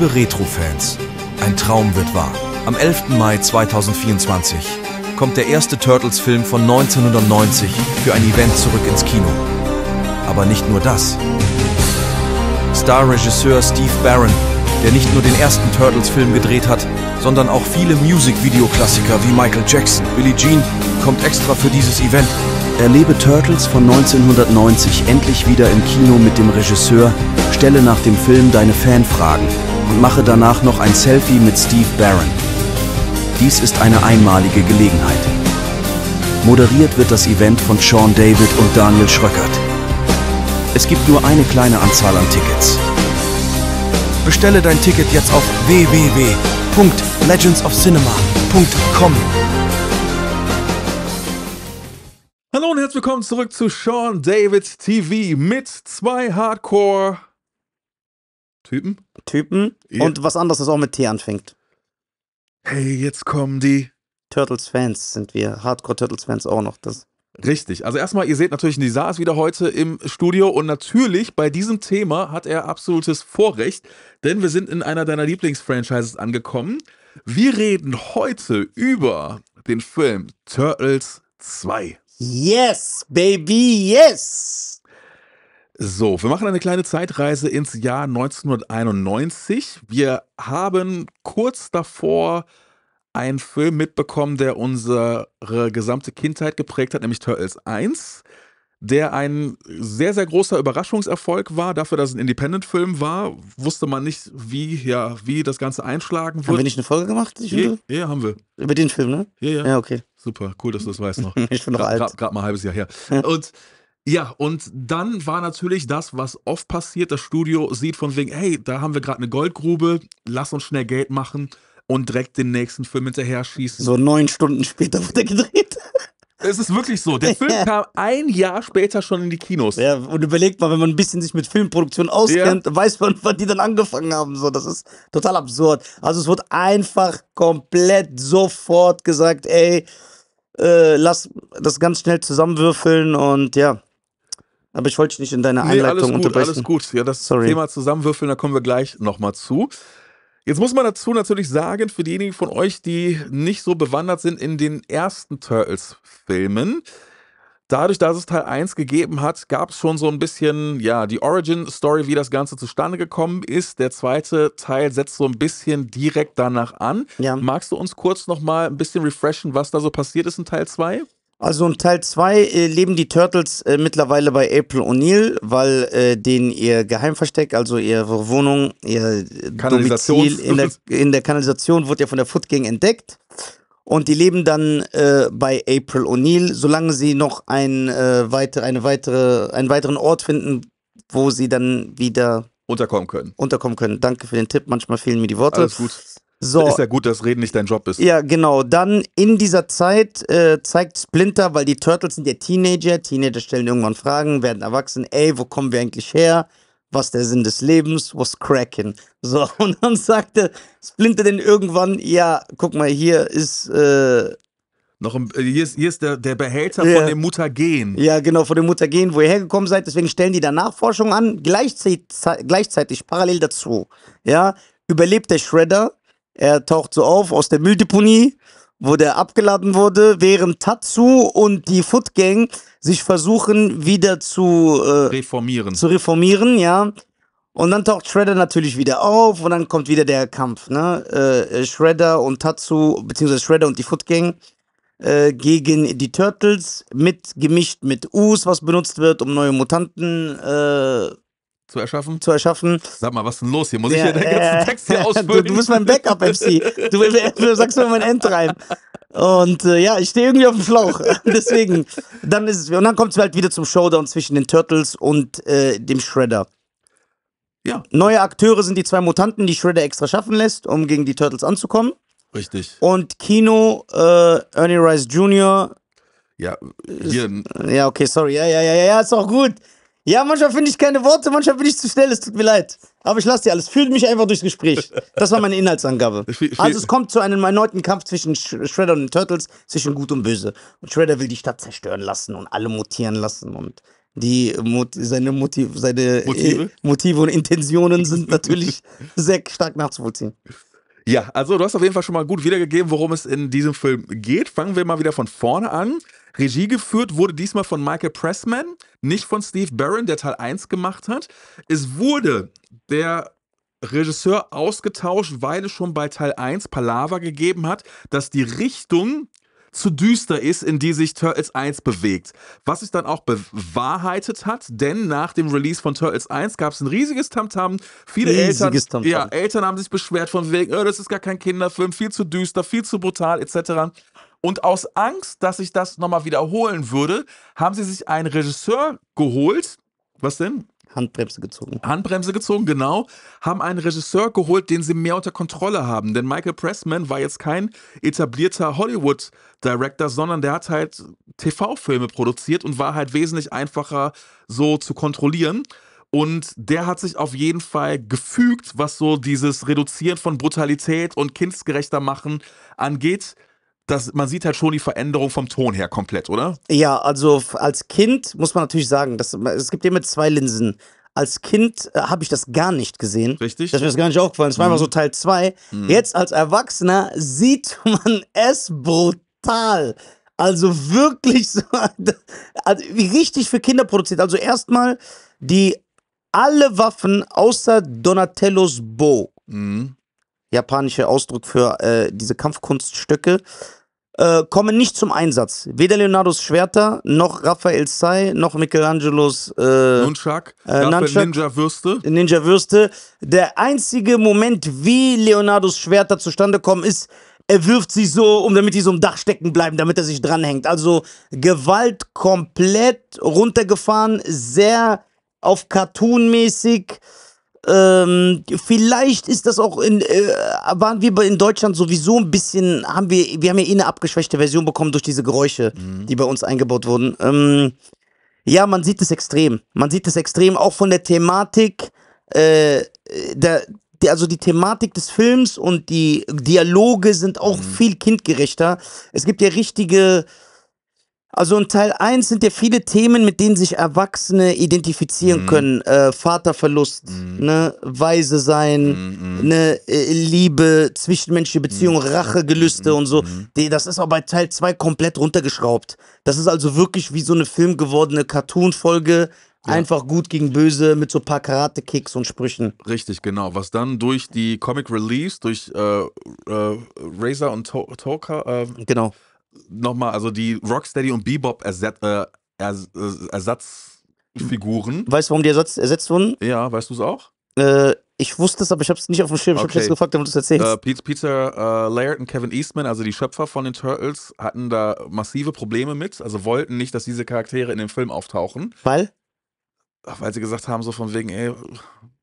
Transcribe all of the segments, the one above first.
Liebe Retro-Fans, ein Traum wird wahr. Am 11. Mai 2024 kommt der erste Turtles-Film von 1990 für ein Event zurück ins Kino. Aber nicht nur das. Star-Regisseur Steve Barron, der nicht nur den ersten Turtles-Film gedreht hat, sondern auch viele Music-Video-Klassiker wie Michael Jackson, Billie Jean, kommt extra für dieses Event. Erlebe Turtles von 1990 endlich wieder im Kino mit dem Regisseur, stelle nach dem Film deine Fanfragen und mache danach noch ein Selfie mit Steve Barron. Dies ist eine einmalige Gelegenheit. Moderiert wird das Event von Sean David und Daniel Schröckert. Es gibt nur eine kleine Anzahl an Tickets. Bestelle dein Ticket jetzt auf www.legendsofcinema.com. Hallo und herzlich willkommen zurück zu Sean David TV mit zwei Hardcore Typen. Typen ja. und was anderes, das auch mit T anfängt. Hey, jetzt kommen die. Turtles-Fans sind wir, Hardcore-Turtles-Fans auch noch. Das Richtig. Also erstmal, ihr seht natürlich, Nisa ist wieder heute im Studio und natürlich bei diesem Thema hat er absolutes Vorrecht, denn wir sind in einer deiner Lieblings-Franchises angekommen. Wir reden heute über den Film Turtles 2. Yes, baby, yes! So, wir machen eine kleine Zeitreise ins Jahr 1991. Wir haben kurz davor einen Film mitbekommen, der unsere gesamte Kindheit geprägt hat, nämlich Turtles 1, der ein sehr, sehr großer Überraschungserfolg war. Dafür, dass es ein Independent-Film war, wusste man nicht, wie, ja, wie das Ganze einschlagen wird. Haben wir nicht eine Folge gemacht? Ja, ja, haben wir. Über den Film, ne? Ja, ja. Ja, okay. Super, cool, dass du das weißt noch. ich bin noch alt. Gerade mal ein halbes Jahr her. Und ja, und dann war natürlich das, was oft passiert. Das Studio sieht von wegen, hey, da haben wir gerade eine Goldgrube, lass uns schnell Geld machen und direkt den nächsten Film hinterher schießen. So neun Stunden später wurde gedreht. Es ist wirklich so. Der Film ja. kam ein Jahr später schon in die Kinos. Ja, und überlegt mal, wenn man ein bisschen sich mit Filmproduktion auskennt, ja. weiß man, wann die dann angefangen haben. So, das ist total absurd. Also es wurde einfach komplett sofort gesagt, ey, äh, lass das ganz schnell zusammenwürfeln und ja, aber ich wollte dich nicht in deiner Einleitung nee, alles gut, unterbrechen. Alles gut, ja, das Sorry. Thema zusammenwürfeln, da kommen wir gleich nochmal zu. Jetzt muss man dazu natürlich sagen, für diejenigen von euch, die nicht so bewandert sind in den ersten Turtles-Filmen, dadurch, dass es Teil 1 gegeben hat, gab es schon so ein bisschen, ja, die Origin-Story, wie das Ganze zustande gekommen ist. Der zweite Teil setzt so ein bisschen direkt danach an. Ja. Magst du uns kurz nochmal ein bisschen refreshen, was da so passiert ist in Teil 2? Also in Teil 2 äh, leben die Turtles äh, mittlerweile bei April O'Neil, weil äh, denen ihr Geheimversteck, also ihre Wohnung, ihr äh, Domizil in der, in der Kanalisation wird ja von der Foot Gang entdeckt. Und die leben dann äh, bei April O'Neil, solange sie noch ein, äh, weiter, eine weitere, einen weiteren Ort finden, wo sie dann wieder unterkommen können. Unterkommen können. Danke für den Tipp. Manchmal fehlen mir die Worte. Alles gut. So. Ist ja gut, dass Reden nicht dein Job ist. Ja, genau. Dann in dieser Zeit äh, zeigt Splinter, weil die Turtles sind ja Teenager. Teenager stellen irgendwann Fragen, werden erwachsen. Ey, wo kommen wir eigentlich her? Was der Sinn des Lebens? Was cracking? So, und dann sagte Splinter denn irgendwann, ja, guck mal, hier ist, äh, noch im, äh, hier ist, hier ist der, der Behälter ja. von dem Mutagen. Ja, genau, von dem Mutagen, wo ihr hergekommen seid. Deswegen stellen die da Nachforschung an. Gleichzeitig, gleichzeitig parallel dazu, ja, überlebt der Shredder er taucht so auf aus der Mülldeponie, wo der abgeladen wurde, während Tatsu und die Footgang sich versuchen wieder zu äh, reformieren. Zu reformieren, ja. Und dann taucht Shredder natürlich wieder auf und dann kommt wieder der Kampf, ne? Äh, Shredder und Tatsu, beziehungsweise Shredder und die Footgang äh, gegen die Turtles, mit gemischt mit Us, was benutzt wird, um neue Mutanten äh, zu erschaffen? Zu erschaffen. Sag mal, was ist denn los hier? Muss ja, ich hier den ganzen äh, Text hier ausfüllen? Du, du bist mein backup FC. Du, du, sagst mir mein Endreim. Und äh, ja, ich stehe irgendwie auf dem Schlauch. Deswegen, dann ist es. Und dann kommt es halt wieder zum Showdown zwischen den Turtles und äh, dem Shredder. Ja. Neue Akteure sind die zwei Mutanten, die Shredder extra schaffen lässt, um gegen die Turtles anzukommen. Richtig. Und Kino, äh, Ernie Rice Jr. Ja, hier. Ist, ja, okay, sorry. Ja, ja, ja, ja, ist auch gut. Ja, manchmal finde ich keine Worte, manchmal bin ich zu schnell, es tut mir leid. Aber ich lasse dir alles. Fühlt mich einfach durchs Gespräch. Das war meine Inhaltsangabe. Also es kommt zu einem erneuten Kampf zwischen Shredder und den Turtles, zwischen Gut und Böse. Und Shredder will die Stadt zerstören lassen und alle mutieren lassen und die seine, Motiv, seine Motive? Äh, Motive und Intentionen sind natürlich sehr stark nachzuvollziehen. Ja, also du hast auf jeden Fall schon mal gut wiedergegeben, worum es in diesem Film geht. Fangen wir mal wieder von vorne an. Regie geführt wurde diesmal von Michael Pressman, nicht von Steve Barron, der Teil 1 gemacht hat. Es wurde der Regisseur ausgetauscht, weil es schon bei Teil 1 Palaver gegeben hat, dass die Richtung zu düster ist, in die sich Turtles 1 bewegt. Was sich dann auch bewahrheitet hat, denn nach dem Release von Turtles 1 gab es ein riesiges Tamtam. Viele riesiges Eltern, Tam -Tam. Ja, Eltern haben sich beschwert von wegen, oh, das ist gar kein Kinderfilm, viel zu düster, viel zu brutal etc. Und aus Angst, dass sich das nochmal wiederholen würde, haben sie sich einen Regisseur geholt. Was denn? Handbremse gezogen. Handbremse gezogen, genau. Haben einen Regisseur geholt, den sie mehr unter Kontrolle haben. Denn Michael Pressman war jetzt kein etablierter Hollywood-Director, sondern der hat halt TV-Filme produziert und war halt wesentlich einfacher so zu kontrollieren. Und der hat sich auf jeden Fall gefügt, was so dieses Reduzieren von Brutalität und kindgerechter Machen angeht das, man sieht halt schon die Veränderung vom Ton her komplett, oder? Ja, also als Kind muss man natürlich sagen, dass, es gibt immer zwei Linsen. Als Kind äh, habe ich das gar nicht gesehen. Richtig. Das ist mir das gar nicht aufgefallen. Das war mhm. immer so mhm. Teil 2. Mhm. Jetzt als Erwachsener sieht man es brutal. Also wirklich so, also wie richtig für Kinder produziert. Also erstmal die alle Waffen außer Donatellos Bo. Mhm. Japanischer Ausdruck für äh, diese Kampfkunststücke äh, kommen nicht zum Einsatz. Weder Leonardos Schwerter, noch Raphael Sai, noch Michelangelos äh, Nunchak, äh, Nunchak, Ninja Würste. Ninja Würste. Der einzige Moment, wie Leonardos Schwerter zustande kommen, ist, er wirft sie so um, damit die so im Dach stecken bleiben, damit er sich dranhängt. Also Gewalt komplett runtergefahren, sehr auf Cartoon-mäßig. Ähm, vielleicht ist das auch in, äh, waren wir in Deutschland sowieso ein bisschen, haben wir, wir haben ja eh eine abgeschwächte Version bekommen durch diese Geräusche, mhm. die bei uns eingebaut wurden. Ähm, ja, man sieht es extrem. Man sieht es extrem, auch von der Thematik, äh, der, der, also die Thematik des Films und die Dialoge sind auch mhm. viel kindgerechter. Es gibt ja richtige also in Teil 1 sind ja viele Themen, mit denen sich Erwachsene identifizieren mhm. können. Äh, Vaterverlust, mhm. ne? Weise sein, mhm. mhm. ne? Äh, Liebe, zwischenmenschliche Beziehungen, mhm. Rachegelüste mhm. und so. Die, das ist auch bei Teil 2 komplett runtergeschraubt. Das ist also wirklich wie so eine filmgewordene Cartoon-Folge, ja. Einfach gut gegen böse mit so ein paar Karate-Kicks und Sprüchen. Richtig, genau. Was dann durch die Comic Release, durch äh, äh, Razor und to Toka. Äh, genau nochmal, also die Rocksteady und Bebop Ersatz, äh, Ers äh, Ersatzfiguren. Weißt du, warum die Ersatz ersetzt wurden? Ja, weißt du es auch? Äh, ich wusste es, aber ich habe es nicht auf dem Schirm. Ich okay. habe jetzt gefragt, damit du es erzählst. Uh, Peter, Peter uh, äh, Laird und Kevin Eastman, also die Schöpfer von den Turtles, hatten da massive Probleme mit. Also wollten nicht, dass diese Charaktere in dem Film auftauchen. Weil? weil sie gesagt haben, so von wegen, ey,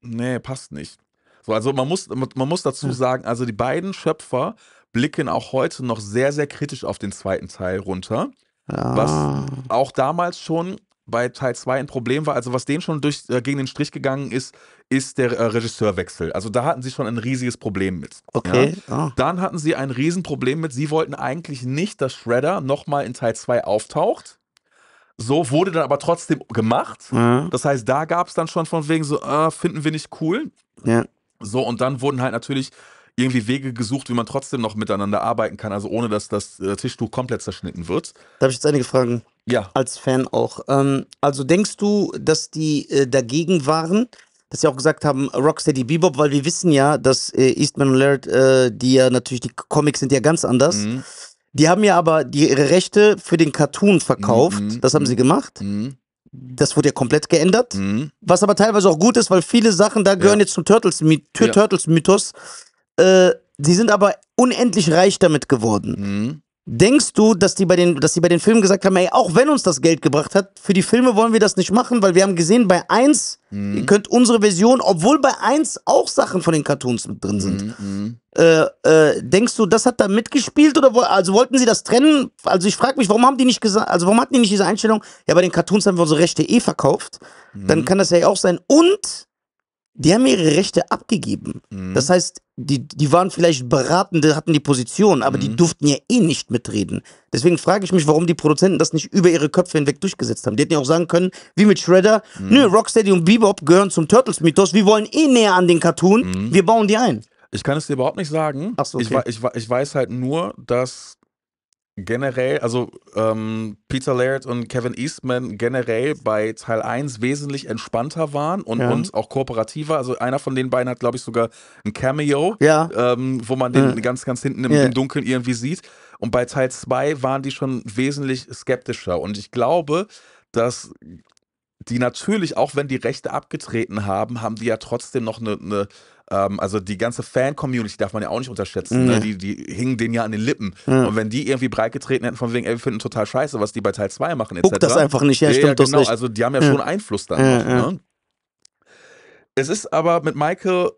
nee, passt nicht. So, also man muss, man muss dazu sagen, also die beiden Schöpfer blicken auch heute noch sehr, sehr kritisch auf den zweiten Teil runter. Ah. Was auch damals schon bei Teil 2 ein Problem war, also was denen schon durch, äh, gegen den Strich gegangen ist, ist der äh, Regisseurwechsel. Also da hatten sie schon ein riesiges Problem mit. Okay. Ja? Oh. Dann hatten sie ein Riesenproblem mit, sie wollten eigentlich nicht, dass Shredder nochmal in Teil 2 auftaucht. So wurde dann aber trotzdem gemacht. Mhm. Das heißt, da gab es dann schon von wegen so, äh, finden wir nicht cool. Ja. So, und dann wurden halt natürlich irgendwie Wege gesucht, wie man trotzdem noch miteinander arbeiten kann, also ohne dass das äh, Tischtuch komplett zerschnitten wird. Da habe ich jetzt einige Fragen. Ja. Als Fan auch. Ähm, also denkst du, dass die äh, dagegen waren, dass sie auch gesagt haben, Rocksteady Bebop, weil wir wissen ja, dass äh, Eastman und Laird, äh, die ja natürlich, die Comics sind ja ganz anders. Mhm. Die haben ja aber die, ihre Rechte für den Cartoon verkauft. Mhm. Das haben sie mhm. gemacht. Mhm. Das wurde ja komplett geändert. Mhm. Was aber teilweise auch gut ist, weil viele Sachen, da gehören ja. jetzt zum Turtles-Mythos. Ja. Turtles äh, die sind aber unendlich reich damit geworden. Mhm. Denkst du, dass die, bei den, dass die bei den Filmen gesagt haben, ey, auch wenn uns das Geld gebracht hat, für die Filme wollen wir das nicht machen, weil wir haben gesehen, bei 1, mhm. ihr könnt unsere Version, obwohl bei 1 auch Sachen von den Cartoons mit drin sind. Mhm, mhm. Äh, äh, denkst du, das hat da mitgespielt oder wo, also wollten sie das trennen? Also ich frage mich, warum haben die nicht gesagt, also warum hatten die nicht diese Einstellung, ja, bei den Cartoons haben wir unsere Rechte eh verkauft, mhm. dann kann das ja auch sein. Und die haben ihre Rechte abgegeben. Mhm. Das heißt, die, die waren vielleicht beratende, hatten die Position, aber mhm. die durften ja eh nicht mitreden. Deswegen frage ich mich, warum die Produzenten das nicht über ihre Köpfe hinweg durchgesetzt haben. Die hätten ja auch sagen können, wie mit Shredder, mhm. nö, Rocksteady und Bebop gehören zum Turtles-Mythos, wir wollen eh näher an den Cartoon, mhm. wir bauen die ein. Ich kann es dir überhaupt nicht sagen. Ach so, okay. ich, ich, ich weiß halt nur, dass generell, also ähm, Peter Laird und Kevin Eastman generell bei Teil 1 wesentlich entspannter waren und, ja. und auch kooperativer. Also einer von den beiden hat, glaube ich, sogar ein Cameo, ja. ähm, wo man den ja. ganz, ganz hinten im, im Dunkeln irgendwie sieht. Und bei Teil 2 waren die schon wesentlich skeptischer. Und ich glaube, dass die natürlich, auch wenn die Rechte abgetreten haben, haben die ja trotzdem noch eine, eine ähm, also die ganze Fan-Community darf man ja auch nicht unterschätzen. Mhm. Ne? Die, die hingen denen ja an den Lippen. Mhm. Und wenn die irgendwie breitgetreten hätten, von wegen, ey, wir finden total scheiße, was die bei Teil 2 machen, etc. Guck das einfach nicht, ja, ja stimmt ja, genau. das nicht. Also die haben ja, schon Einfluss dann. Ne? Es ist aber mit Michael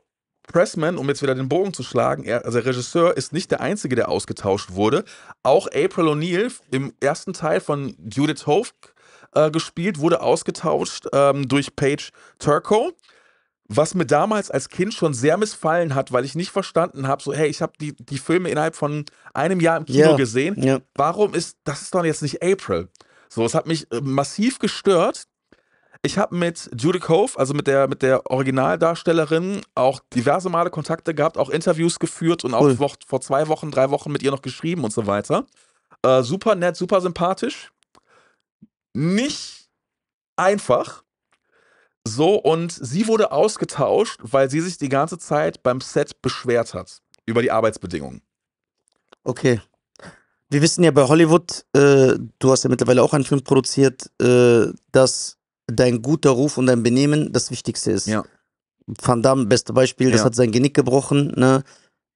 Pressman, um jetzt wieder den Bogen zu schlagen, er, also der Regisseur ist nicht der Einzige, der ausgetauscht wurde. Auch April O'Neill im ersten Teil von Judith Hope äh, gespielt, wurde ausgetauscht ähm, durch Paige Turco was mir damals als Kind schon sehr missfallen hat, weil ich nicht verstanden habe, so hey, ich habe die, die Filme innerhalb von einem Jahr im Kino yeah. gesehen. Yeah. Warum ist das ist dann jetzt nicht April? So, es hat mich äh, massiv gestört. Ich habe mit Judy Cove, also mit der, mit der Originaldarstellerin, auch diverse Male Kontakte gehabt, auch Interviews geführt und auch cool. vor, vor zwei Wochen, drei Wochen mit ihr noch geschrieben und so weiter. Äh, super nett, super sympathisch. Nicht einfach, so, und sie wurde ausgetauscht, weil sie sich die ganze Zeit beim Set beschwert hat über die Arbeitsbedingungen. Okay. Wir wissen ja bei Hollywood, äh, du hast ja mittlerweile auch einen Film produziert, äh, dass dein guter Ruf und dein Benehmen das Wichtigste ist. Ja. Van Damme, beste Beispiel, das ja. hat sein Genick gebrochen. Ne?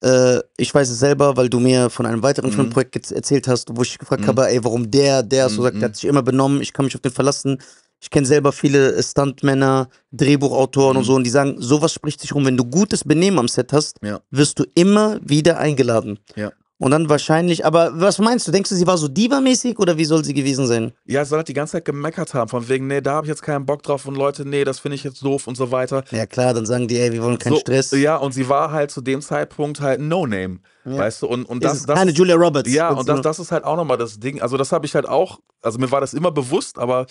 Äh, ich weiß es selber, weil du mir von einem weiteren mhm. Filmprojekt erzählt hast, wo ich gefragt mhm. habe, ey, warum der, der mhm. so sagt, der mhm. hat sich immer benommen, ich kann mich auf den verlassen. Ich kenne selber viele Stuntmänner, Drehbuchautoren mhm. und so, und die sagen, sowas spricht sich rum. Wenn du gutes Benehmen am Set hast, ja. wirst du immer wieder eingeladen. Ja. Und dann wahrscheinlich, aber was meinst du? Denkst du, sie war so diva-mäßig oder wie soll sie gewesen sein? Ja, sie soll halt die ganze Zeit gemeckert haben, von wegen, nee, da habe ich jetzt keinen Bock drauf und Leute, nee, das finde ich jetzt doof und so weiter. Ja, klar, dann sagen die, ey, wir wollen keinen so, Stress. Ja, und sie war halt zu dem Zeitpunkt halt No-Name. Ja. Weißt du, und, und das ist. Das, keine Julia Roberts. Ja, und das, das ist halt auch nochmal das Ding. Also, das habe ich halt auch, also mir war das immer bewusst, aber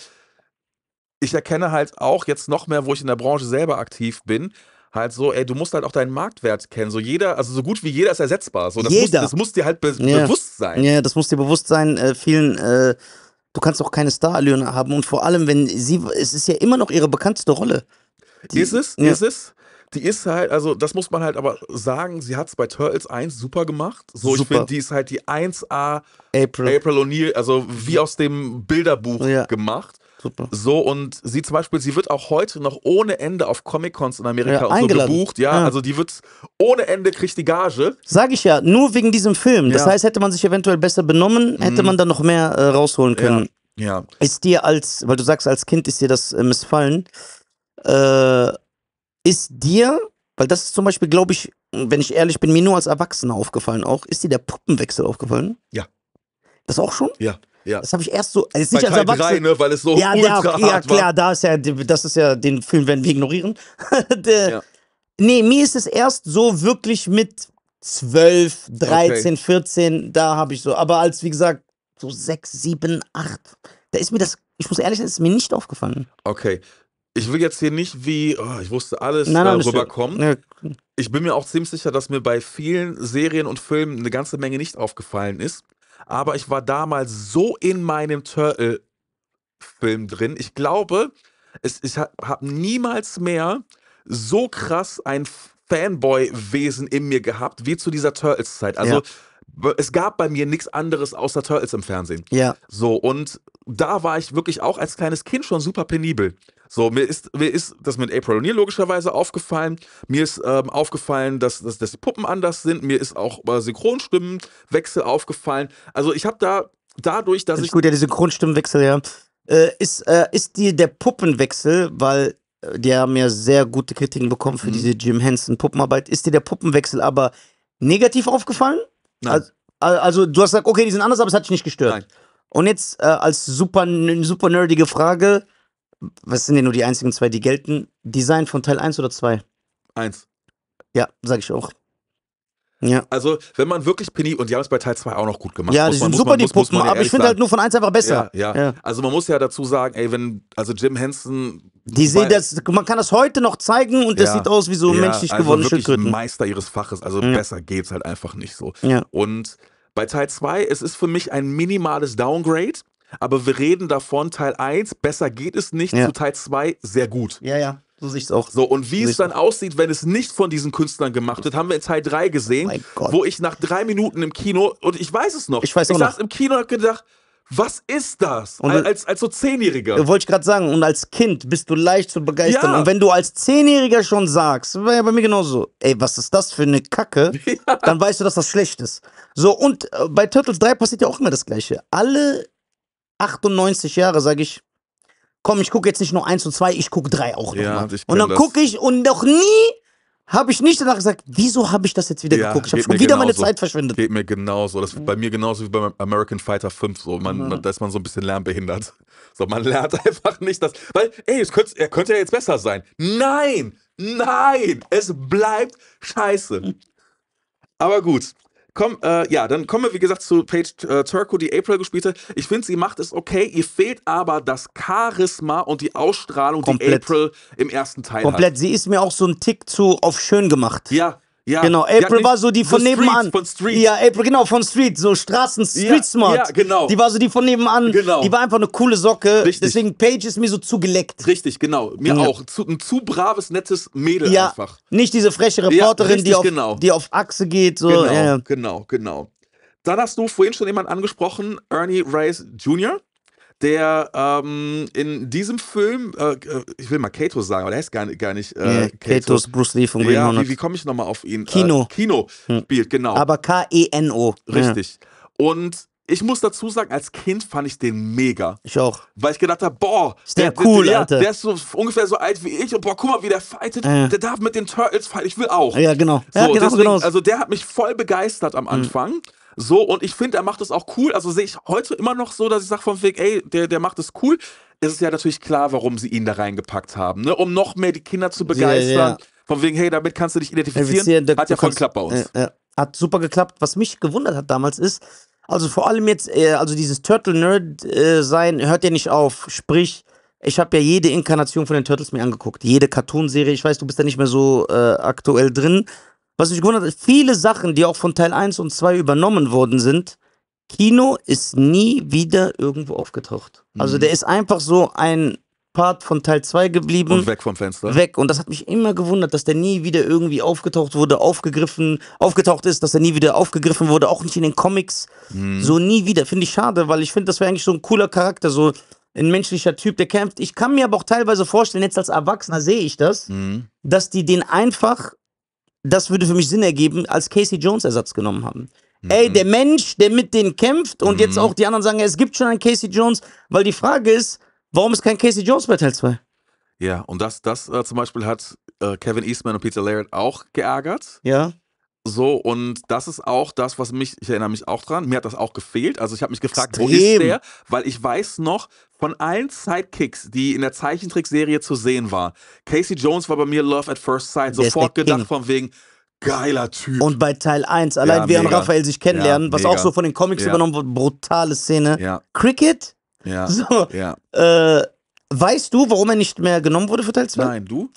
ich erkenne halt auch jetzt noch mehr, wo ich in der Branche selber aktiv bin, halt so, ey, du musst halt auch deinen Marktwert kennen. So jeder, also so gut wie jeder ist ersetzbar. So, das, jeder. Muss, das muss dir halt be ja. bewusst sein. Ja, das muss dir bewusst sein. Äh, vielen, äh, du kannst auch keine Starallüren haben und vor allem, wenn sie, es ist ja immer noch ihre bekannteste Rolle. Die, ist es? Ja. Ist es? Die ist halt, also das muss man halt aber sagen, sie hat es bei Turtles 1 super gemacht. So, super. ich finde, die ist halt die 1A April, April O'Neil, also wie aus dem Bilderbuch ja. gemacht. Super. So, und sie zum Beispiel, sie wird auch heute noch ohne Ende auf Comic-Cons in Amerika ja, und so gebucht. Ja, ja, also die wird ohne Ende, kriegt die Gage. Sag ich ja, nur wegen diesem Film. Das ja. heißt, hätte man sich eventuell besser benommen, mhm. hätte mhm. man dann noch mehr äh, rausholen können. Ja. Ist dir als, weil du sagst, als Kind ist dir das äh, missfallen, äh, ist dir, weil das ist zum Beispiel, glaube ich, wenn ich ehrlich bin, mir nur als Erwachsener aufgefallen auch, ist dir der Puppenwechsel aufgefallen? Ja. Das auch schon? Ja. Ja. Das habe ich erst so. Also nicht als Erwachsener. Ne, weil es so ja, ultra ja, ja, klar, da ist ja, das ist ja, den Film werden wir ignorieren. ja. Nee, mir ist es erst so wirklich mit 12, 13, okay. 14, da habe ich so. Aber als, wie gesagt, so 6, 7, 8, da ist mir das, ich muss ehrlich sein, ist mir nicht aufgefallen. Okay. Ich will jetzt hier nicht wie, oh, ich wusste alles, nein, nein, äh, rüberkommen. Ja. Ich bin mir auch ziemlich sicher, dass mir bei vielen Serien und Filmen eine ganze Menge nicht aufgefallen ist. Aber ich war damals so in meinem Turtle-Film drin. Ich glaube, es, ich habe hab niemals mehr so krass ein Fanboy-Wesen in mir gehabt, wie zu dieser Turtles-Zeit. Also ja. es gab bei mir nichts anderes außer Turtles im Fernsehen. Ja. So, und da war ich wirklich auch als kleines Kind schon super penibel. So, mir ist, mir ist das mit April O'Neil logischerweise aufgefallen. Mir ist ähm, aufgefallen, dass, dass, dass die Puppen anders sind. Mir ist auch äh, Synchronstimmenwechsel aufgefallen. Also ich habe da dadurch, dass Finde ich. Gut, ja, die Synchronstimmenwechsel, ja. Äh, ist äh, ist die, der Puppenwechsel, weil äh, die haben ja sehr gute Kritiken bekommen für mhm. diese Jim Henson Puppenarbeit, ist dir der Puppenwechsel aber negativ aufgefallen? Nein. Also, also du hast gesagt, okay, die sind anders, aber es hat dich nicht gestört. Nein. Und jetzt äh, als super, super nerdige Frage, was sind denn nur die einzigen zwei, die gelten? Design von Teil 1 oder 2? 1. Ja, sag ich auch. Ja. Also, wenn man wirklich Penny und die haben es bei Teil 2 auch noch gut gemacht. Ja, die sind man, super, man, die Puppen, muss aber ich finde halt nur von 1 einfach besser. Ja, ja. ja, Also, man muss ja dazu sagen, ey, wenn, also Jim Henson. Die sehen das, man kann das heute noch zeigen und das ja, sieht aus wie so ein menschlich also gewonnenes Schildkröten. Meister ihres Faches, also besser geht's halt einfach nicht so. Ja. Und bei Teil 2, es ist für mich ein minimales Downgrade, aber wir reden davon, Teil 1, besser geht es nicht, ja. zu Teil 2, sehr gut. Ja, ja. So sehe ich es auch. So, und wie so es dann aussieht, wenn es nicht von diesen Künstlern gemacht wird, haben wir in Teil 3 gesehen, oh wo ich nach drei Minuten im Kino, und ich weiß es noch, ich, weiß ich saß noch. im Kino und hab gedacht, was ist das? Und als, als so Zehnjähriger. Äh, wollte ich gerade sagen, und als Kind bist du leicht zu begeistern. Ja. Und wenn du als Zehnjähriger schon sagst, war ja bei mir genauso, ey, was ist das für eine Kacke, ja. dann weißt du, dass das schlecht ist. So, und äh, bei Turtles 3 passiert ja auch immer das Gleiche. Alle 98 Jahre, sage ich, komm, ich gucke jetzt nicht nur eins und zwei, ich gucke drei auch nochmal. Ja, und dann gucke ich und noch nie habe ich nicht danach gesagt, wieso habe ich das jetzt wieder ja, geguckt? Ich habe wieder genauso. meine Zeit verschwendet. Geht mir genauso. Das ist bei mir genauso wie bei American Fighter 5. So. Man, man, da ist man so ein bisschen lernbehindert. So, man lernt einfach nicht das. Weil, ey, es könnte, er könnte ja jetzt besser sein. Nein! Nein! Es bleibt scheiße. Aber gut, Komm, äh, ja, dann kommen wir, wie gesagt, zu Paige äh, Turco, die April gespielt hat. Ich finde, sie macht es okay. Ihr fehlt aber das Charisma und die Ausstrahlung, Komplett. die April im ersten Teil Komplett. hat. Komplett. Sie ist mir auch so ein Tick zu auf schön gemacht. Ja, ja. Genau, April ja, war so die von nebenan. Street, von Street. Ja, April, genau, von Street, so Straßen, Street ja, Smart. Ja, genau. Die war so die von nebenan. Genau. Die war einfach eine coole Socke. Richtig. Deswegen Paige ist mir so zugeleckt. Richtig, genau. Mir ja. auch. Zu, ein zu braves, nettes Mädel ja. einfach. Nicht diese freche Reporterin, richtig, die, auf, genau. die auf Achse geht. So. Genau, äh. genau, genau. Dann hast du vorhin schon jemanden angesprochen, Ernie Reyes Jr der ähm, in diesem Film, äh, äh ich will mal Kato sagen, aber der heißt gar, gar nicht. Äh, yeah, ist Bruce Lee von Green ja, Wie, wie komme ich nochmal auf ihn? Äh, Kino. Äh, Kino hm. spielt, genau. Aber K-E-N-O. Richtig. Ja. Und ich muss dazu sagen, als Kind fand ich den mega. Ich auch. Weil ich gedacht habe, boah, ist der, der cool, der, Alter. Der ist so ungefähr so alt wie ich und boah, guck mal, wie der fightet. Ja. Der darf mit den Turtles fighten. Ich will auch. Ja, genau. So, ja, genau, deswegen, genau. Also der hat mich voll begeistert am hm. Anfang. Mhm. So, und ich finde, er macht es auch cool. Also sehe ich heute immer noch so, dass ich sage vom Weg, ey, der, der macht es cool. Es ist ja natürlich klar, warum sie ihn da reingepackt haben, ne? um noch mehr die Kinder zu begeistern. Ja, ja. Von wegen, hey, damit kannst du dich identifizieren. hat ja voll geklappt bei uns. Äh, äh, hat super geklappt. Was mich gewundert hat damals ist, also vor allem jetzt, äh, also dieses Turtle-Nerd-Sein äh, hört ja nicht auf. Sprich, ich habe ja jede Inkarnation von den Turtles mir angeguckt, jede Cartoonserie. Ich weiß, du bist da nicht mehr so äh, aktuell drin, was mich gewundert hat, viele Sachen, die auch von Teil 1 und 2 übernommen worden sind, Kino ist nie wieder irgendwo aufgetaucht. Also mhm. Also der ist einfach so ein Part von Teil 2 geblieben. Und weg vom Fenster. Weg. Und das hat mich immer gewundert, dass der nie wieder irgendwie aufgetaucht wurde, aufgegriffen, aufgetaucht ist, dass er nie wieder aufgegriffen wurde, auch nicht in den Comics. Mhm. So nie wieder. Finde ich schade, weil ich finde, das wäre eigentlich so ein cooler Charakter, so ein menschlicher Typ, der kämpft. Ich kann mir aber auch teilweise vorstellen, jetzt als Erwachsener sehe ich das, mhm. dass die den einfach das würde für mich Sinn ergeben, als Casey Jones Ersatz genommen haben. Mhm. Ey, der Mensch, der mit denen kämpft und mhm. jetzt auch die anderen sagen, es gibt schon einen Casey Jones, weil die Frage ist, warum ist kein Casey Jones bei Teil 2? Ja, und das, das äh, zum Beispiel hat äh, Kevin Eastman und Peter Laird auch geärgert. Ja. So, und das ist auch das, was mich, ich erinnere mich auch dran, mir hat das auch gefehlt. Also ich habe mich gefragt, Extrem. wo ist der? Weil ich weiß noch, von allen Sidekicks, die in der Zeichentrickserie zu sehen waren, Casey Jones war bei mir Love at First Sight. sofort gedacht von wegen, geiler Typ. Und bei Teil 1, allein ja, während mega. Raphael sich kennenlernen, ja, was auch so von den Comics ja. übernommen wurde, brutale Szene. Cricket? Ja. So. Äh, weißt du, warum er nicht mehr genommen wurde für Teil 2? Nein, du?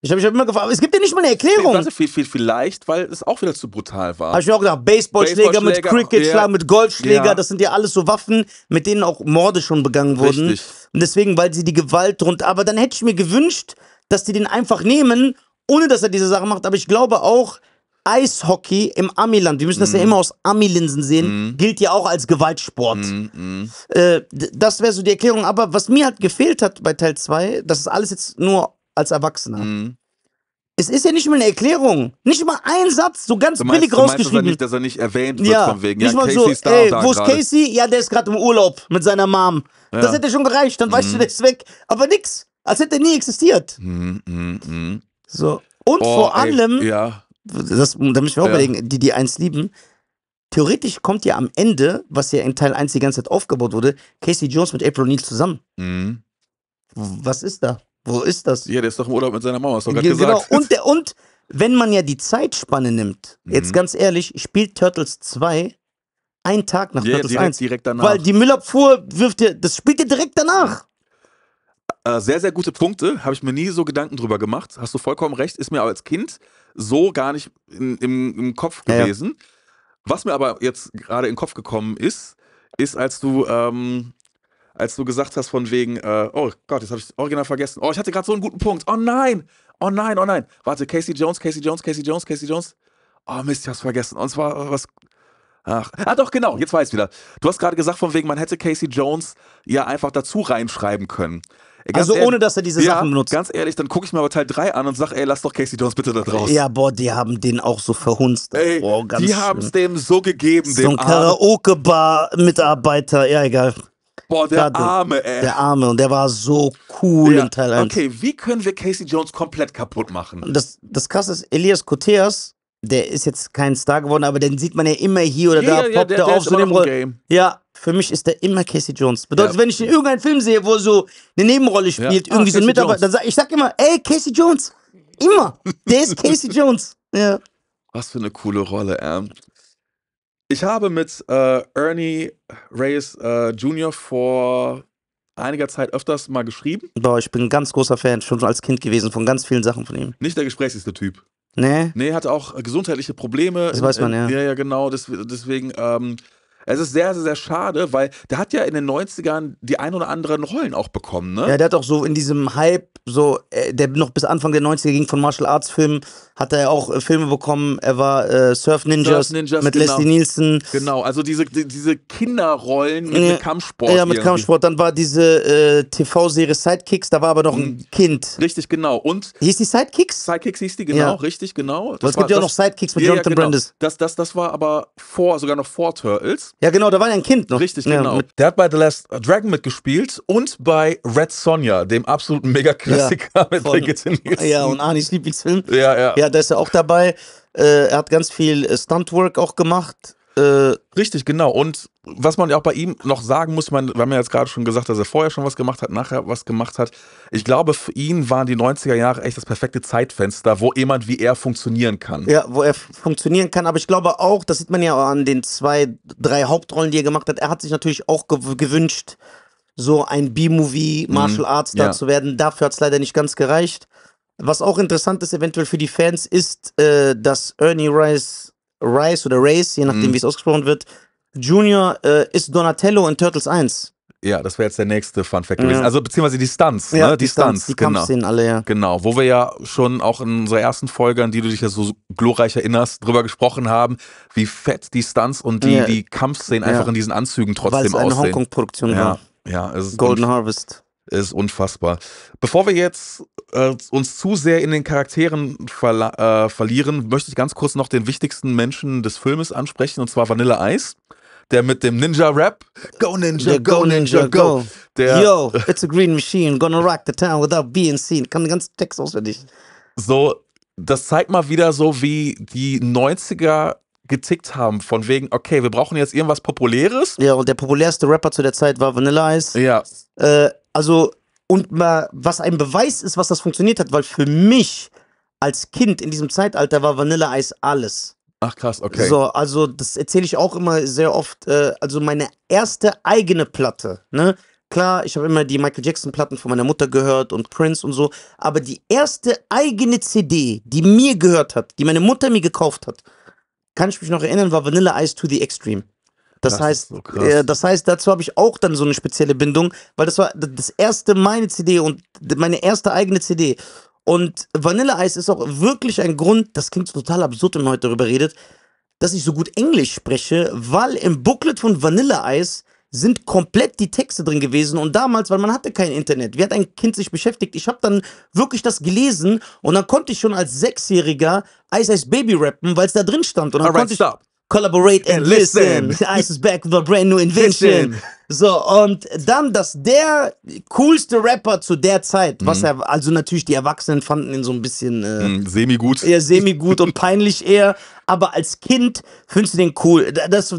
Ich habe mich immer gefragt, es gibt ja nicht mal eine Erklärung. Nee, viel, viel, vielleicht, weil es auch wieder zu brutal war. Habe ich mir auch gedacht, Baseballschläger, mit Cricketschlag, ja. mit Golfschläger, ja. das sind ja alles so Waffen, mit denen auch Morde schon begangen wurden. Richtig. Und deswegen, weil sie die Gewalt drunter. Aber dann hätte ich mir gewünscht, dass die den einfach nehmen, ohne dass er diese Sache macht. Aber ich glaube auch, Eishockey im Amiland, wir müssen das mm. ja mhm. immer aus Amilinsen sehen, mm. gilt ja auch als Gewaltsport. Mm, äh, das wäre so die Erklärung. Aber was mir halt gefehlt hat bei Teil 2, das ist alles jetzt nur als Erwachsener. Mhm. Es ist ja nicht mal eine Erklärung. Nicht mal ein Satz, so ganz du meinst, billig du rausgeschrieben. Meinst, dass, er nicht, dass er nicht erwähnt wird von wegen, nicht ja, mal Casey so, ey, wo ist Casey? Ja, der ist gerade im Urlaub mit seiner Mom. Ja. Das hätte schon gereicht, dann mhm. weißt du, mhm. der ist weg. Aber nix, als hätte er nie existiert. Mhm, mh, mhm. So. Und oh, vor ey, allem, ja. das, da müssen wir auch überlegen, die, die eins lieben, theoretisch kommt ja am Ende, was ja in Teil 1 die ganze Zeit aufgebaut wurde, Casey Jones mit April Neal zusammen. Mhm. Was ist da? Wo ist das? Ja, der ist doch im Urlaub mit seiner Mama, hast du gerade genau. gesagt. Und, der, und wenn man ja die Zeitspanne nimmt, mhm. jetzt ganz ehrlich, spielt Turtles 2 einen Tag nach ja, Turtles direkt, 1. Direkt danach. Weil die Müllabfuhr wirft dir, das spielt dir direkt danach. Äh, sehr, sehr gute Punkte, habe ich mir nie so Gedanken drüber gemacht. Hast du vollkommen recht, ist mir aber als Kind so gar nicht in, im, im, Kopf gewesen. Ja. Was mir aber jetzt gerade in den Kopf gekommen ist, ist, als du ähm, als du gesagt hast von wegen, äh, oh Gott, jetzt habe ich original vergessen. Oh, ich hatte gerade so einen guten Punkt. Oh nein, oh nein, oh nein. Warte, Casey Jones, Casey Jones, Casey Jones, Casey Jones. Oh Mist, ich hab's vergessen. Und zwar äh, was. Ach, ah doch, genau, jetzt weiß ich wieder. Du hast gerade gesagt, von wegen, man hätte Casey Jones ja einfach dazu reinschreiben können. Ganz also ehrlich, ohne, dass er diese ja, Sachen benutzt. Ganz ehrlich, dann gucke ich mir aber Teil 3 an und sage, ey, lass doch Casey Jones bitte da draus. Ja, boah, die haben den auch so verhunzt. Ey, boah, die haben es dem so gegeben. So ein Karaoke-Bar-Mitarbeiter, ja egal. Boah, der Dadurch, Arme, ey. Der Arme und der war so cool ja, in Teil 1. Okay, wie können wir Casey Jones komplett kaputt machen? Das, das krasse ist, Elias Koteas, der ist jetzt kein Star geworden, aber den sieht man ja immer hier oder ja, da, ja, poppt der, der auf so dem Roll. Ja, für mich ist der immer Casey Jones. Bedeutet, ja. wenn ich in irgendeinen Film sehe, wo so eine Nebenrolle spielt, ah, irgendwie ah, so ein Mitarbeiter, dann sag ich sag immer, ey, Casey Jones. Immer. Der ist Casey Jones. Ja. Was für eine coole Rolle, ähm. Ich habe mit äh, Ernie Reyes äh, Jr. vor einiger Zeit öfters mal geschrieben. Boah, ich bin ein ganz großer Fan, schon als Kind gewesen, von ganz vielen Sachen von ihm. Nicht der gesprächigste Typ. Nee. Nee, hatte auch gesundheitliche Probleme. Das weiß man, ja. Ja, ja, genau. Deswegen ähm, es ist sehr, sehr, sehr schade, weil der hat ja in den 90ern die ein oder anderen Rollen auch bekommen, ne? Ja, der hat auch so in diesem Hype, so, äh, der noch bis Anfang der 90er ging von Martial Arts Filmen, hat er ja auch äh, Filme bekommen. Er war äh, Surf, Ninjas Surf, Ninjas, mit genau. Leslie Nielsen. Genau, also diese, die, diese Kinderrollen mit, ja. mit Kampfsport. Ja, mit irgendwie. Kampfsport. Dann war diese äh, TV-Serie Sidekicks, da war aber noch ein mhm. Kind. Richtig, genau. Und hieß die Sidekicks? Sidekicks hieß die, genau, ja. richtig, genau. Das aber es war, gibt ja auch noch Sidekicks mit ja, Jonathan ja, genau. Brandis. Das, das, das war aber vor, sogar noch vor Turtles. Ja, genau, da war ja ein Kind noch. Richtig, genau. Ja, der hat bei The Last Dragon mitgespielt und bei Red Sonja, dem absoluten Mega-Klassiker ja, mit Brigitte von, Nielsen. Ja, und Anis Lieblingsfilm. Ja, ja. Ja, da ist er auch dabei. Äh, er hat ganz viel äh, Stuntwork auch gemacht. Äh, richtig, genau. Und was man ja auch bei ihm noch sagen muss, man, wir haben ja jetzt gerade schon gesagt, dass er vorher schon was gemacht hat, nachher was gemacht hat. Ich glaube, für ihn waren die 90er Jahre echt das perfekte Zeitfenster, wo jemand wie er funktionieren kann. Ja, wo er funktionieren kann. Aber ich glaube auch, das sieht man ja an den zwei, drei Hauptrollen, die er gemacht hat. Er hat sich natürlich auch gewünscht, so ein B-Movie mhm. Martial Arts mhm, da ja. zu werden. Dafür hat es leider nicht ganz gereicht. Was auch interessant ist, eventuell für die Fans, ist, äh, dass Ernie Rice Rice oder Race, je nachdem, mhm. wie es ausgesprochen wird. Junior äh, ist Donatello in Turtles 1. Ja, das wäre jetzt der nächste Fun Fact gewesen. Ja. Also beziehungsweise die Stunts, ja, ne? Die, die Stunts, Stunts die genau. Kampfszenen alle, ja. Genau, wo wir ja schon auch in unserer ersten Folge, an die du dich ja so glorreich erinnerst, drüber gesprochen haben, wie fett die Stunts und die, ja. die Kampfszenen einfach in diesen Anzügen trotzdem Weil's aussehen. Weil es eine Hongkong-Produktion war. Ja, es ist Golden Harvest ist unfassbar. Bevor wir jetzt äh, uns zu sehr in den Charakteren verla- äh, verlieren, möchte ich ganz kurz noch den wichtigsten Menschen des Filmes ansprechen, und zwar Vanilla Ice. Der mit dem Ninja-Rap. Go Ninja, go, Ninja, go. go. Der, Yo, it's a green machine, gonna rock the town without being seen. Kann den ganzen Text auswendig. So, das zeigt mal wieder so, wie die 90er getickt haben, von wegen, okay, wir brauchen jetzt irgendwas Populäres. Ja, und der populärste Rapper zu der Zeit war Vanilla Ice. Ja. Äh, also, und mal, was ein Beweis ist, was das funktioniert hat, weil für mich als Kind in diesem Zeitalter war Vanilleeis alles. Ach krass, okay. So, also das erzähle ich auch immer sehr oft. Äh, also meine erste eigene Platte, ne? Klar, ich habe immer die Michael Jackson-Platten von meiner Mutter gehört und Prince und so, aber die erste eigene CD, die mir gehört hat, die meine Mutter mir gekauft hat, kann ich mich noch erinnern, war Vanilla Ice to the Extreme. Das, das heißt, so äh, das heißt, dazu habe ich auch dann so eine spezielle Bindung, weil das war das erste meine CD und meine erste eigene CD. Und Vanilleeis ist auch wirklich ein Grund, das klingt total absurd, wenn man heute darüber redet, dass ich so gut Englisch spreche, weil im Booklet von Vanilleeis sind komplett die Texte drin gewesen und damals, weil man hatte kein Internet, wie hat ein Kind sich beschäftigt? Ich habe dann wirklich das gelesen und dann konnte ich schon als Sechsjähriger Ice Ice Baby rappen, weil es da drin stand und dann Alright, konnte Stop. Collaborate and listen. listen. Ice is back with a brand new invention. So, und dann, dass der coolste Rapper zu der Zeit, mhm. was er, also natürlich die Erwachsenen fanden ihn so ein bisschen äh, mhm, semi-gut. Eher semi-gut und peinlich eher, aber als Kind findest du den cool. Das,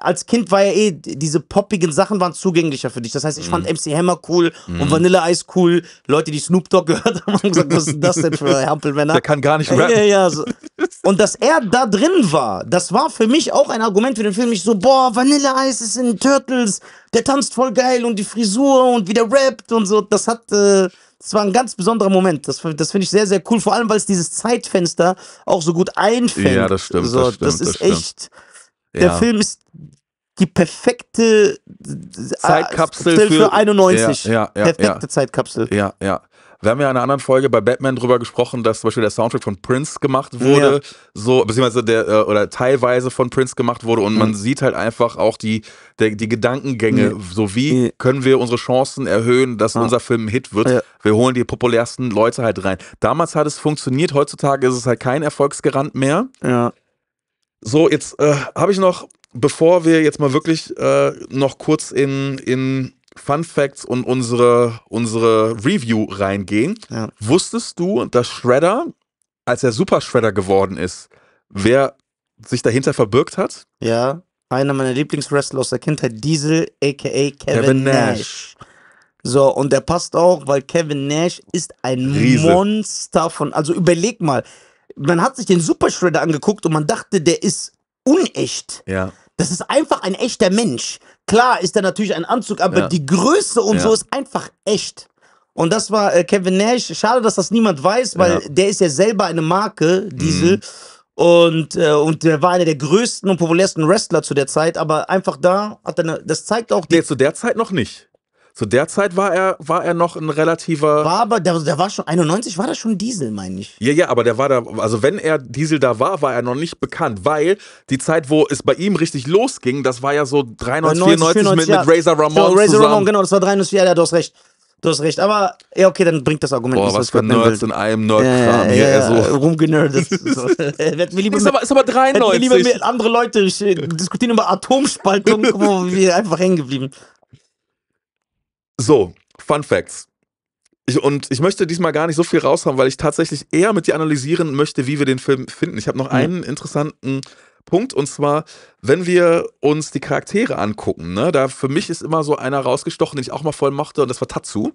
als Kind war ja eh, diese poppigen Sachen waren zugänglicher für dich. Das heißt, ich mhm. fand MC Hammer cool und mhm. Vanilla Ice cool. Leute, die Snoop Dogg gehört haben, haben gesagt, was ist das denn für Hampelmänner? Der kann gar nicht rappen. Ja, ja, so. Und dass er da drin war, das war für mich auch ein Argument für den Film. Ich so, boah, Vanilleeis ist in Turtles, der tanzt voll geil und die Frisur und wie der rappt und so. Das hat, äh, das war ein ganz besonderer Moment. Das, das finde ich sehr, sehr cool. Vor allem, weil es dieses Zeitfenster auch so gut einfällt. Ja, das stimmt. So, das, stimmt das, ist das echt. Stimmt. Der ja. Film ist die perfekte äh, Zeitkapsel für, für 91. Ja, ja, ja, perfekte Zeitkapsel. Ja, ja. Wir haben ja in einer anderen Folge bei Batman drüber gesprochen, dass zum Beispiel der Soundtrack von Prince gemacht wurde, ja. so, beziehungsweise der, äh, oder teilweise von Prince gemacht wurde und mhm. man sieht halt einfach auch die, der, die Gedankengänge, mhm. so wie mhm. können wir unsere Chancen erhöhen, dass ah. unser Film ein Hit wird. Ja. Wir holen die populärsten Leute halt rein. Damals hat es funktioniert, heutzutage ist es halt kein Erfolgsgarant mehr. Ja. So, jetzt äh, habe ich noch, bevor wir jetzt mal wirklich äh, noch kurz in, in Fun Facts und unsere, unsere Review reingehen. Ja. Wusstest du, dass Shredder, als er Super Shredder geworden ist, wer sich dahinter verbirgt hat? Ja, einer meiner Lieblingswrestler aus der Kindheit, Diesel, aka Kevin, Kevin Nash. So, und der passt auch, weil Kevin Nash ist ein Riese. Monster von. Also überleg mal, man hat sich den Super Shredder angeguckt und man dachte, der ist unecht. Ja. Das ist einfach ein echter Mensch. Klar ist er natürlich ein Anzug, aber ja. die Größe und ja. so ist einfach echt. Und das war äh, Kevin Nash. Schade, dass das niemand weiß, weil ja. der ist ja selber eine Marke, Diesel. Mhm. Und, äh, und der war einer der größten und populärsten Wrestler zu der Zeit, aber einfach da hat er eine, das zeigt auch. Die nee, zu der Zeit noch nicht. Zu der Zeit war er, war er noch ein relativer. War aber, der, der war schon, 91 war das schon Diesel, meine ich. Ja, ja, aber der war da, also wenn er Diesel da war, war er noch nicht bekannt, weil die Zeit, wo es bei ihm richtig losging, das war ja so 93, 94, 94 mit, ja. mit Razor Ramon. Genau, Razor Ramon, genau, das war 93, ja, du hast recht. Du hast recht, aber ja, okay, dann bringt das Argument Boah, nicht, Boah, was für Nerds in einem Nerdkram ja, ja, ja, So. Rumgenerdet. Äh, ist, aber, ist aber 93. Wir lieber mit andere Leute äh, diskutieren über Atomspaltung, wo wir einfach hängen geblieben. So, Fun Facts. Ich, und ich möchte diesmal gar nicht so viel raushauen, weil ich tatsächlich eher mit dir analysieren möchte, wie wir den Film finden. Ich habe noch mhm. einen interessanten Punkt und zwar, wenn wir uns die Charaktere angucken, ne, da für mich ist immer so einer rausgestochen, den ich auch mal voll mochte und das war Tatsu.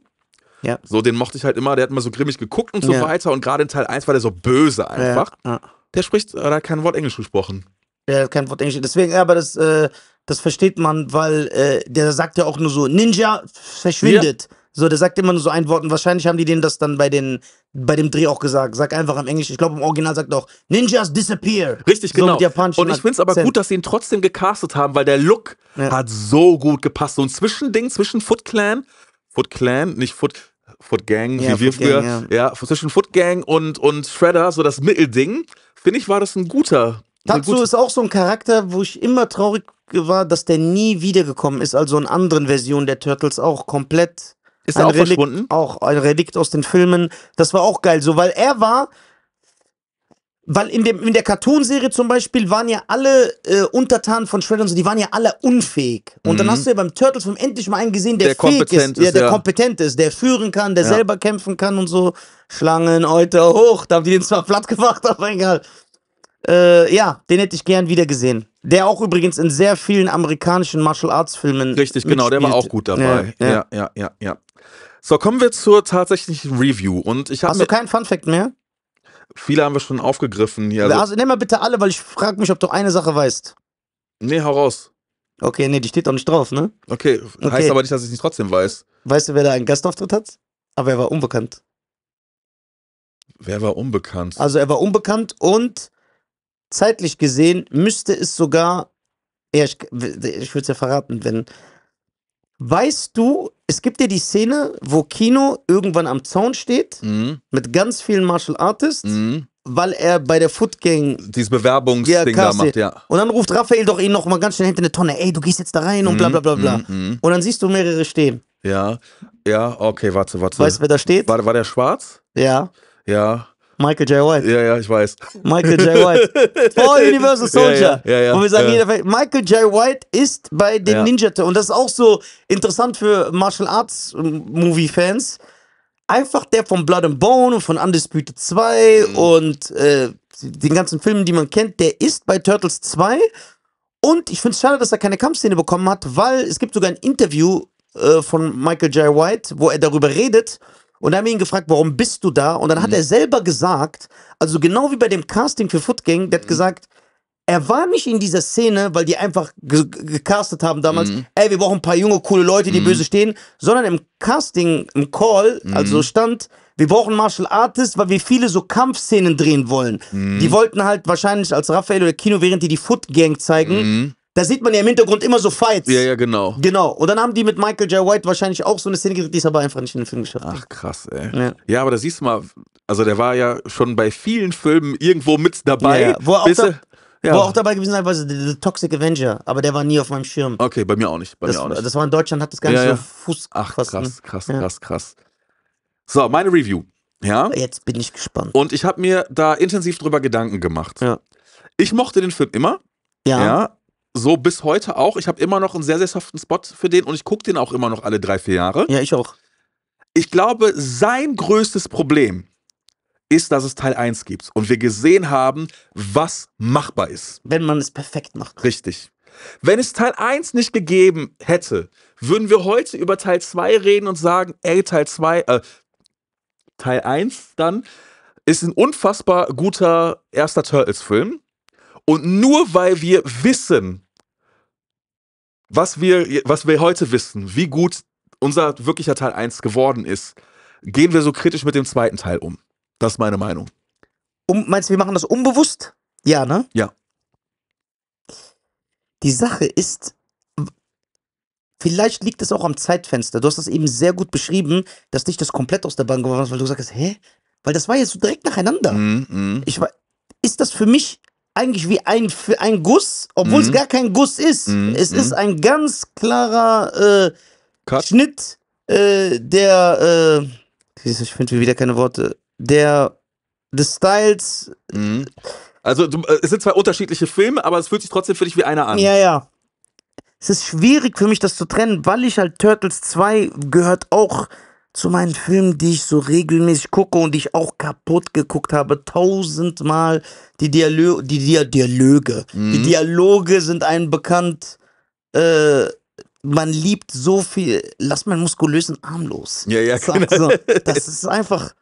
Ja. So, den mochte ich halt immer, der hat immer so grimmig geguckt und so ja. weiter und gerade in Teil 1 war der so böse einfach. Ja. Der spricht, oder äh, hat kein Wort Englisch gesprochen. Ja, kein Wort Englisch. Deswegen, aber das, äh, das versteht man, weil äh, der sagt ja auch nur so, Ninja verschwindet. Ja. So, der sagt immer nur so ein Wort und wahrscheinlich haben die denen das dann bei, den, bei dem Dreh auch gesagt. Sag einfach im Englischen. ich glaube im Original sagt er auch Ninjas disappear. Richtig, so genau. und ich finde es aber gut, dass sie ihn trotzdem gecastet haben, weil der Look ja. hat so gut gepasst. So ein Zwischending zwischen Foot Clan, Foot Clan, nicht Foot, Foot Gang, ja, wie wir Foot früher, Gang, ja. ja, zwischen Foot Gang und, und Shredder, so das Mittelding. Finde ich, war das ein guter Dazu ist auch so ein Charakter, wo ich immer traurig war, dass der nie wiedergekommen ist, also in anderen Versionen der Turtles auch komplett. Ist er auch Relikt, verschwunden? Auch ein Relikt aus den Filmen. Das war auch geil so, weil er war, weil in, dem, in der Cartoonserie zum Beispiel waren ja alle äh, Untertanen von Shredder und so, die waren ja alle unfähig. Und mhm. dann hast du ja beim Turtles-Film endlich mal einen gesehen, der, der fähig ist, der, der ja. kompetent ist, der führen kann, der ja. selber kämpfen kann und so. Schlangen, heute hoch, da haben die den zwar platt gemacht, aber egal. Äh, ja, den hätte ich gern wieder gesehen. Der auch übrigens in sehr vielen amerikanischen Martial Arts Filmen. Richtig, genau, mitspielt. der war auch gut dabei. Ja, ja, ja, ja. ja. So, kommen wir zur tatsächlichen Review. Und ich Hast du keinen Fun Fact mehr? Viele haben wir schon aufgegriffen hier. Also, also nimm mal bitte alle, weil ich frage mich, ob du eine Sache weißt. Nee, hau raus. Okay, nee, die steht doch nicht drauf, ne? Okay, okay. heißt aber nicht, dass ich es nicht trotzdem weiß. Weißt du, wer da einen Gastauftritt hat? Aber er war unbekannt. Wer war unbekannt? Also er war unbekannt und zeitlich gesehen müsste es sogar, ja, ich, ich würde es ja verraten, wenn, weißt du, es gibt ja die Szene, wo Kino irgendwann am Zaun steht, mhm. mit ganz vielen Martial Artists, mhm. weil er bei der Foot Gang dieses Bewerbungsding ja, da macht, ja. Und dann ruft Raphael doch ihn noch mal ganz schnell hinter eine Tonne, ey, du gehst jetzt da rein und bla mhm. bla bla bla. Mhm. mhm. Und dann siehst du mehrere stehen. Ja, ja, okay, warte, warte. Weißt du, wer da steht? War, war der schwarz? Ja. Ja. Michael J. White. Ja, ja, ich weiß. Michael J. White. For Universal Soldier. Ja, ja, ja, Und wir sagen jeder, Michael J. White ist bei den Ninja Turtles. Und das ist auch so interessant für Martial Arts ähm, Movie Fans. Einfach der von Blood and Bone und von Undisputed 2 mhm. und äh, den ganzen Filmen, die man kennt, der ist bei Turtles 2. Und ich finde es schade, dass er keine Kampfszene bekommen hat, weil es gibt sogar ein Interview äh, von Michael J. White, wo er darüber redet und da haben wir ihn gefragt, warum bist du da? Und dann hat mhm. er selber gesagt, also genau wie bei dem Casting für Footgang, der hat mhm. gesagt, er war nicht in dieser Szene, weil die einfach ge gecastet haben damals, mhm. ey, wir brauchen ein paar junge, coole Leute, die mhm. böse stehen, sondern im Casting, im Call, also stand, wir brauchen Martial Artists, weil wir viele so Kampfszenen drehen wollen. Die wollten halt wahrscheinlich als Raphael oder Kino, während die die Footgang zeigen, da sieht man ja im Hintergrund immer so Fights. Ja, ja, genau. Genau. Und dann haben die mit Michael J. White wahrscheinlich auch so eine Szene gedreht, die ist aber einfach nicht in den Film geschafft Ach, krass, ey. Ja. ja, aber da siehst du mal, also der war ja schon bei vielen Filmen irgendwo mit dabei. Ja, ja. Wo, auch da, ja. wo auch dabei gewesen sein war, The, Toxic Avenger, aber der war nie auf meinem Schirm. Okay, bei mir auch nicht. Bei das, mir auch nicht. das war in Deutschland, hat das gar nicht so Fuß Ach, krass, ne? krass, krass, krass, krass. So, meine Review. Ja. Jetzt bin ich gespannt. Und ich habe mir da intensiv drüber Gedanken gemacht. Ja. Ich mochte den Film immer. Ja. ja so bis heute auch. Ich habe immer noch einen sehr, sehr soften Spot für den und ich gucke den auch immer noch alle drei, vier Jahre. Ja, ich auch. Ich glaube, sein größtes Problem ist, dass es Teil 1 gibt und wir gesehen haben, was machbar ist. Wenn man es perfekt macht. Richtig. Wenn es Teil 1 nicht gegeben hätte, würden wir heute über Teil 2 reden und sagen, ey, Teil 2, äh, Teil 1 dann ist ein unfassbar guter erster Turtles-Film. Und nur weil wir wissen, was wir, was wir heute wissen, wie gut unser wirklicher Teil 1 geworden ist, gehen wir so kritisch mit dem zweiten Teil um. Das ist meine Meinung. Um, meinst du, wir machen das unbewusst? Ja, ne? Ja. Die Sache ist, vielleicht liegt es auch am Zeitfenster. Du hast das eben sehr gut beschrieben, dass dich das komplett aus der Bahn geworfen hast, weil du gesagt hast, hä? Weil das war jetzt so direkt nacheinander. Mm, mm. Ich war, ist das für mich eigentlich wie ein, ein Guss, obwohl mhm. es gar kein Guss ist. Mhm. Es ist mhm. ein ganz klarer äh, Schnitt, äh, der, äh, ich finde wieder keine Worte, der, des Styles. Mhm. Also äh, es sind zwei unterschiedliche Filme, aber es fühlt sich trotzdem für dich wie einer an. Ja, ja. Es ist schwierig für mich, das zu trennen, weil ich halt Turtles 2 gehört auch zu meinen Filmen, die ich so regelmäßig gucke und die ich auch kaputt geguckt habe, tausendmal. Die, Dialo die Dia Dialoge. Mhm. Die Dialoge sind einem bekannt. Äh, man liebt so viel. Lass meinen muskulösen Arm los. Ja, ja, genau. So, das ist einfach.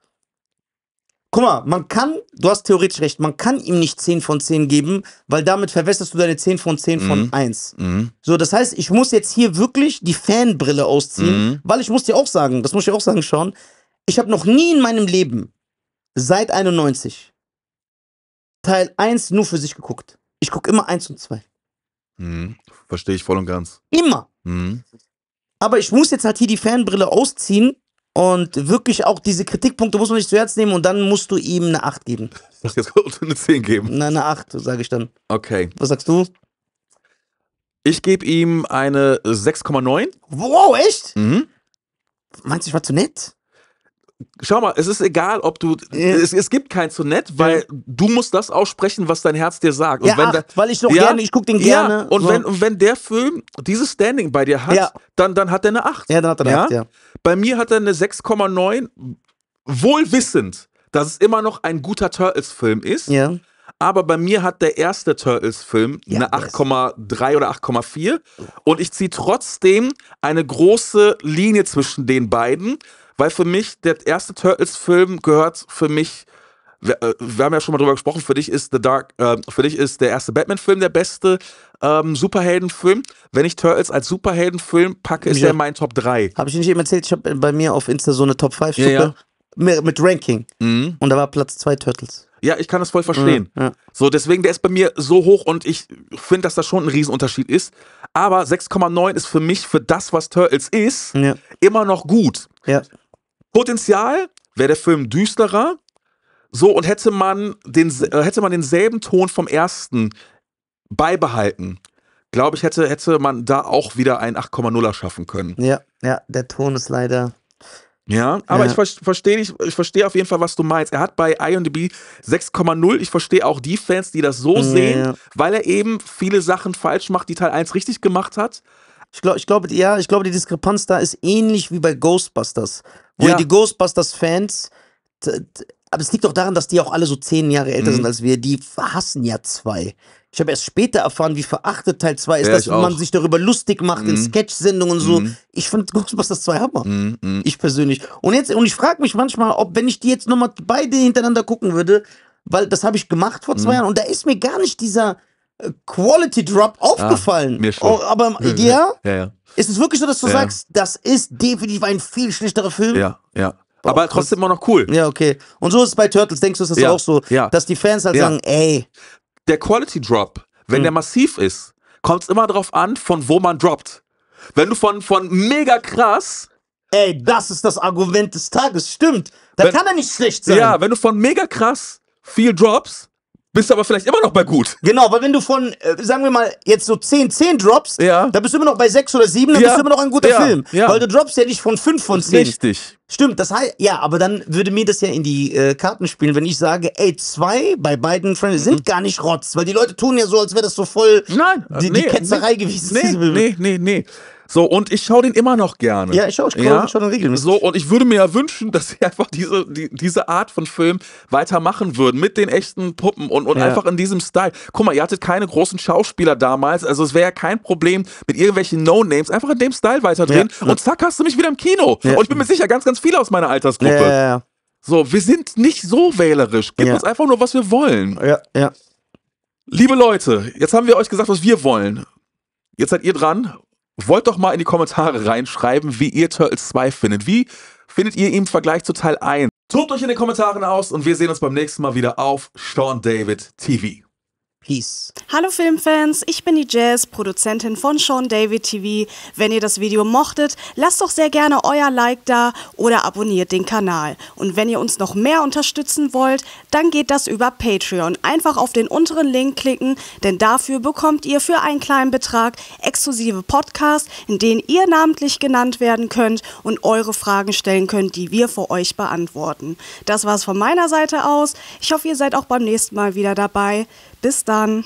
Guck mal, man kann, du hast theoretisch recht, man kann ihm nicht 10 von 10 geben, weil damit verwässerst du deine 10 von 10 mhm. von 1. Mhm. So, das heißt, ich muss jetzt hier wirklich die Fanbrille ausziehen, mhm. weil ich muss dir auch sagen, das muss ich auch sagen, Sean, ich habe noch nie in meinem Leben seit 91 Teil 1 nur für sich geguckt. Ich gucke immer 1 und 2. Mhm. Verstehe ich voll und ganz. Immer. Mhm. Aber ich muss jetzt halt hier die Fanbrille ausziehen, und wirklich auch diese Kritikpunkte muss man nicht zu Herzen nehmen und dann musst du ihm eine 8 geben. Ich dachte, jetzt wolltest du eine 10 geben. Nein, eine 8, sage ich dann. Okay. Was sagst du? Ich gebe ihm eine 6,9. Wow, echt? Mhm. Meinst du, ich war zu nett? Schau mal, es ist egal, ob du. Ja. Es, es, gibt kein zu nett, weil ja. du musst das aussprechen, was dein Herz dir sagt. Und ja, wenn acht, da, weil ich doch ja, gerne, ich gucke den gerne. Ja, und so. wenn, wenn der Film dieses Standing bei dir hat, dann, dann hat er eine 8. Ja, dann hat er eine 8, ja. Bei mir hat er eine 6,9, wohlwissend, dass es immer noch ein guter Turtles-Film ist. Ja. Aber bei mir hat der erste Turtles-Film ja, eine 8,3 oder 8,4. Und ich ziehe trotzdem eine große Linie zwischen den beiden, weil für mich der erste Turtles-Film gehört für mich wir, äh, wir, haben ja schon mal drüber gesprochen, für dich ist The Dark, äh, für dich ist der erste Batman-Film der beste ähm, Superheldenfilm. Wenn ich Turtles als Superheldenfilm packe, ist ja. der mein Top 3. Habe ich nicht eben erzählt, ich habe bei mir auf Insta so eine Top 5 ja, ja. mit Ranking. Mhm. Und da war Platz 2 Turtles. Ja, ich kann das voll verstehen. Ja, ja. So, deswegen, der ist bei mir so hoch und ich finde, dass das schon ein Riesenunterschied ist. Aber 6,9 ist für mich, für das, was Turtles ist, ja. immer noch gut. Ja. Potenzial wäre der Film düsterer, so, und hätte man, den, äh, hätte man denselben Ton vom ersten beibehalten, glaube ich, hätte, hätte man da auch wieder einen 8,0er schaffen können. Ja, ja, der Ton ist leider. Ja, aber ja. ich verstehe ich, ich verstehe auf jeden Fall, was du meinst. Er hat bei IMDb 6,0. Ich verstehe auch die Fans, die das so ja. sehen, weil er eben viele Sachen falsch macht, die Teil 1 richtig gemacht hat. Ich glaube, ich glaube, ja, ich glaube, die Diskrepanz da ist ähnlich wie bei Ghostbusters, wo ja. die Ghostbusters-Fans aber es liegt doch daran, dass die auch alle so zehn Jahre älter mhm. sind als wir. Die hassen ja zwei. Ich habe erst später erfahren, wie verachtet Teil 2 ist, ja, dass man sich darüber lustig macht mhm. in Sketch-Sendungen und so. Mhm. Ich fand Ghostbusters 2 Hammer. Mhm. Ich persönlich. Und jetzt, und ich frage mich manchmal, ob, wenn ich die jetzt nochmal beide hintereinander gucken würde, weil das habe ich gemacht vor zwei mhm. Jahren und da ist mir gar nicht dieser äh, Quality Drop ah, aufgefallen. Ah, mir schon. Oh, aber ja? ja, ja. Ist es wirklich so, dass du ja, sagst, das ist definitiv ein viel schlechterer Film? Ja, ja aber trotzdem immer noch cool. Ja, okay. Und so ist es bei Turtles, denkst du, ist das ja, auch so, ja. dass die Fans halt ja. sagen, ey. Der Quality Drop, wenn hm. der massiv ist, kommt es immer drauf an, von wo man droppt. Wenn du von, von mega krass. Ey, das ist das Argument des Tages, stimmt. Da kann er nicht schlecht sein. Ja, wenn du von mega krass viel droppst, bist aber vielleicht immer noch bei gut. Genau, weil wenn du von, äh, sagen wir mal, jetzt so 10, 10 droppst, ja. da bist du immer noch bei 6 oder 7, dann ja. bist du immer noch ein guter ja. Film. Ja. Weil du droppst ja nicht von 5 von 10. Richtig. Stimmt, das heißt, ja, aber dann würde mir das ja in die äh, Karten spielen, wenn ich sage, ey, zwei bei beiden Friends sind mhm. gar nicht Rotz, weil die Leute tun ja so, als wäre das so voll Nein, die, äh, nee, die Ketzerei nee, gewesen. Nee, nee, nee, nee. So, und ich schaue den immer noch gerne. Ja, ich schaue ich ja? schau regelmäßig. So, und ich würde mir ja wünschen, dass sie einfach diese, die, diese Art von Film weitermachen würden, mit den echten Puppen und, und ja. einfach in diesem Style. Guck mal, ihr hattet keine großen Schauspieler damals, also es wäre ja kein Problem, mit irgendwelchen No-Names einfach in dem Style weiterdrehen ja. und zack, hast du mich wieder im Kino. Und ich bin mir sicher, ganz, ganz viele aus meiner Altersgruppe. Ja, ja, ja. So, wir sind nicht so wählerisch. Gib uns einfach nur, was wir wollen. Ja, ja. Liebe Leute, jetzt haben wir euch gesagt, was wir wollen. Jetzt seid ihr dran Wollt doch mal in die Kommentare reinschreiben, wie ihr Turtles 2 findet. Wie findet ihr ihn im Vergleich zu Teil 1? Tobt euch in den Kommentaren aus und wir sehen uns beim nächsten Mal wieder auf Sean David TV. Peace. Hallo Filmfans, ich bin die Jazz, Produzentin von Sean David TV. Wenn ihr das Video mochtet, lasst doch sehr gerne euer Like da oder abonniert den Kanal. Und wenn ihr uns noch mehr unterstützen wollt, dann geht das über Patreon. Einfach auf den unteren Link klicken, denn dafür bekommt ihr für einen kleinen Betrag exklusive Podcasts, in denen ihr namentlich genannt werden könnt und eure Fragen stellen könnt, die wir für euch beantworten. Das war's von meiner Seite aus. Ich hoffe, ihr seid auch beim nächsten Mal wieder dabei. Bis dann.